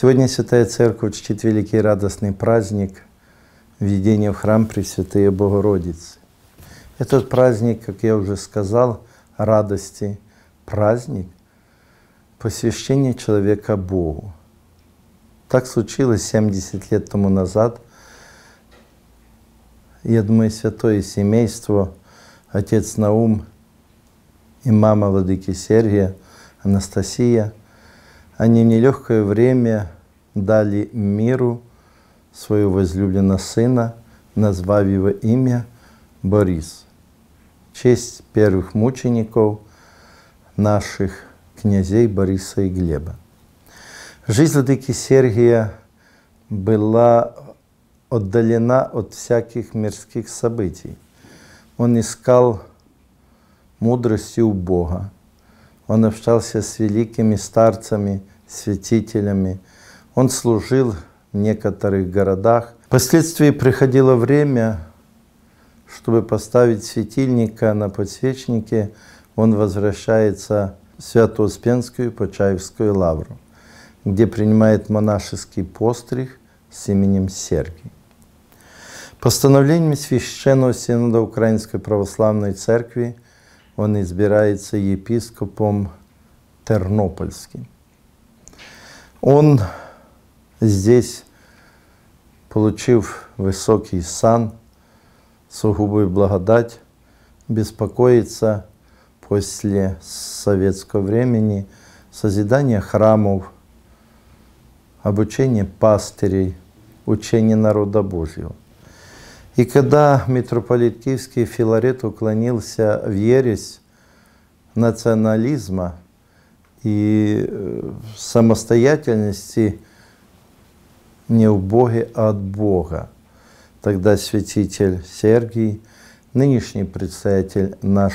Сегодня Святая Церковь чтит великий радостный праздник введения в храм Пресвятые Богородицы. Этот праздник, как я уже сказал, радости, праздник посвящения человека Богу. Так случилось 70 лет тому назад. Я думаю, святое семейство, отец Наум и мама Владыки Сергия, Анастасия – они в нелегкое время дали миру своего возлюбленного сына, назвав его имя Борис. В честь первых мучеников наших князей Бориса и Глеба. Жизнь владыки Сергия была отдалена от всяких мирских событий. Он искал мудрости у Бога, он общался с великими старцами, святителями, он служил в некоторых городах. Впоследствии приходило время, чтобы поставить светильника на подсвечнике, он возвращается в Свято-Успенскую Почаевскую лавру, где принимает монашеский постриг с именем Сергий. Постановлением Священного Синода Украинской Православной Церкви – он избирается епископом Тернопольским. Он здесь, получив высокий сан, сугубую благодать, беспокоится после советского времени созидания храмов, обучение пастырей, учение народа Божьего – и когда митрополит Киевский Филарет уклонился в ересь национализма и э, самостоятельности не у Бога, а от Бога, тогда святитель Сергий, нынешний представитель наш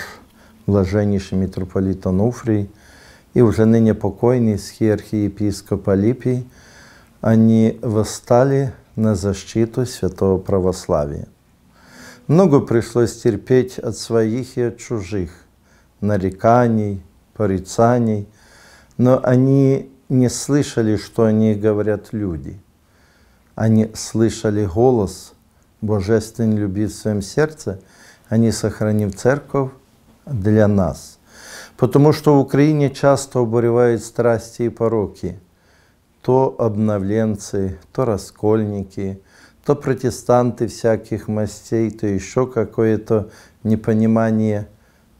блаженнейший митрополит Ануфрий и уже ныне покойный схиерхиепископ Алипий, они восстали на защиту святого православия. Много пришлось терпеть от своих и от чужих, нареканий, порицаний, но они не слышали, что о них говорят люди. Они слышали голос Божественной любви в своем сердце, они а сохранив церковь для нас. Потому что в Украине часто обуревают страсти и пороки. То обновленцы, то раскольники – то протестанты всяких мастей, то еще какое-то непонимание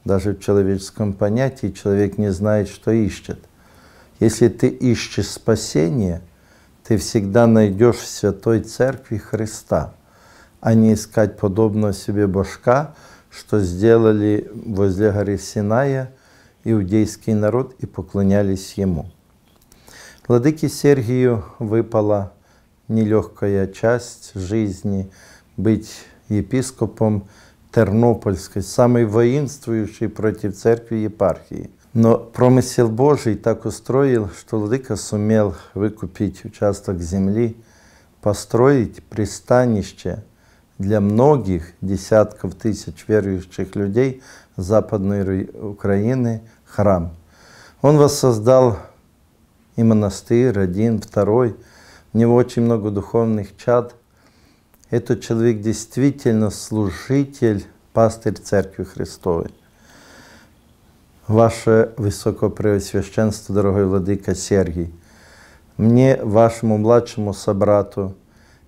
даже в человеческом понятии, человек не знает, что ищет. Если ты ищешь спасение, ты всегда найдешь в Святой Церкви Христа, а не искать подобного себе башка, что сделали возле горы Синая иудейский народ и поклонялись ему. Владыке Сергию выпала нелегкая часть жизни быть епископом Тернопольской, самой воинствующей против церкви епархии. Но промысел Божий так устроил, что Владыка сумел выкупить участок земли, построить пристанище для многих десятков тысяч верующих людей Западной Украины храм. Он воссоздал и монастырь один, второй – него очень много духовных чат. Этот человек действительно служитель, пастырь Церкви Христовой. Ваше Высокопреосвященство, дорогой Владыка Сергий, мне, вашему младшему собрату,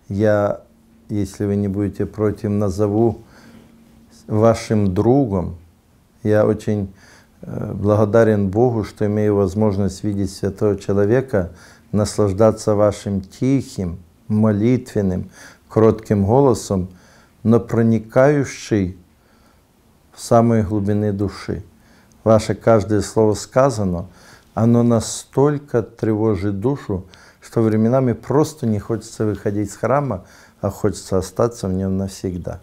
я, если вы не будете против, назову вашим другом. Я очень э, благодарен Богу, что имею возможность видеть святого человека – наслаждаться вашим тихим, молитвенным, кротким голосом, но проникающий в самые глубины души. Ваше каждое слово сказано, оно настолько тревожит душу, что временами просто не хочется выходить из храма, а хочется остаться в нем навсегда.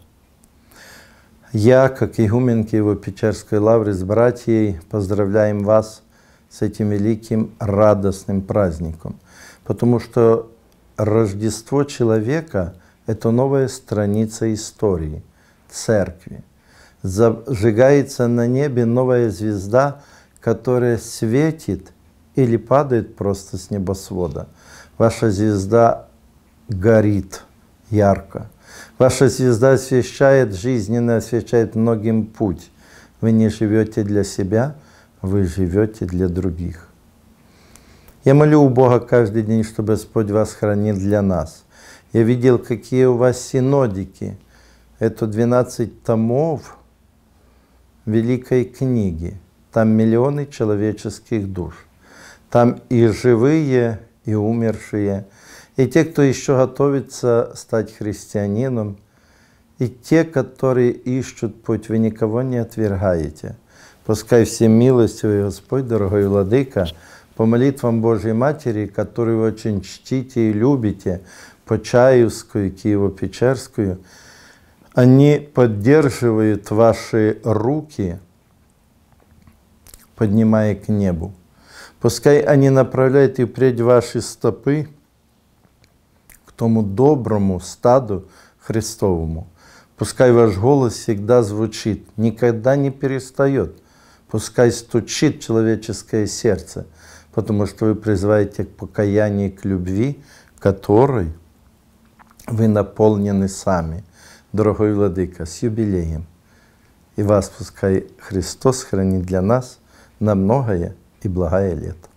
Я, как игумен его печерской лавры с братьей, поздравляем вас с этим великим радостным праздником. Потому что Рождество человека — это новая страница истории, церкви. Зажигается на небе новая звезда, которая светит или падает просто с небосвода. Ваша звезда горит ярко. Ваша звезда освещает, жизненно освещает многим путь. Вы не живете для себя — вы живете для других. Я молю у Бога каждый день, чтобы Господь вас хранил для нас. Я видел, какие у вас синодики. Это 12 томов Великой книги. Там миллионы человеческих душ. Там и живые, и умершие, и те, кто еще готовится стать христианином, и те, которые ищут путь, вы никого не отвергаете – Пускай всем милостивый Господь, дорогой Владыка, по молитвам Божьей Матери, которую вы очень чтите и любите, Почаевскую, Киево-Печерскую, они поддерживают ваши руки, поднимая к небу. Пускай они направляют и впредь ваши стопы к тому доброму стаду Христовому. Пускай ваш голос всегда звучит, никогда не перестает. Пускай стучит человеческое сердце, потому что вы призываете к покаянию, к любви, которой вы наполнены сами. Дорогой Владыка, с юбилеем! И вас пускай Христос хранит для нас на многое и благое лето.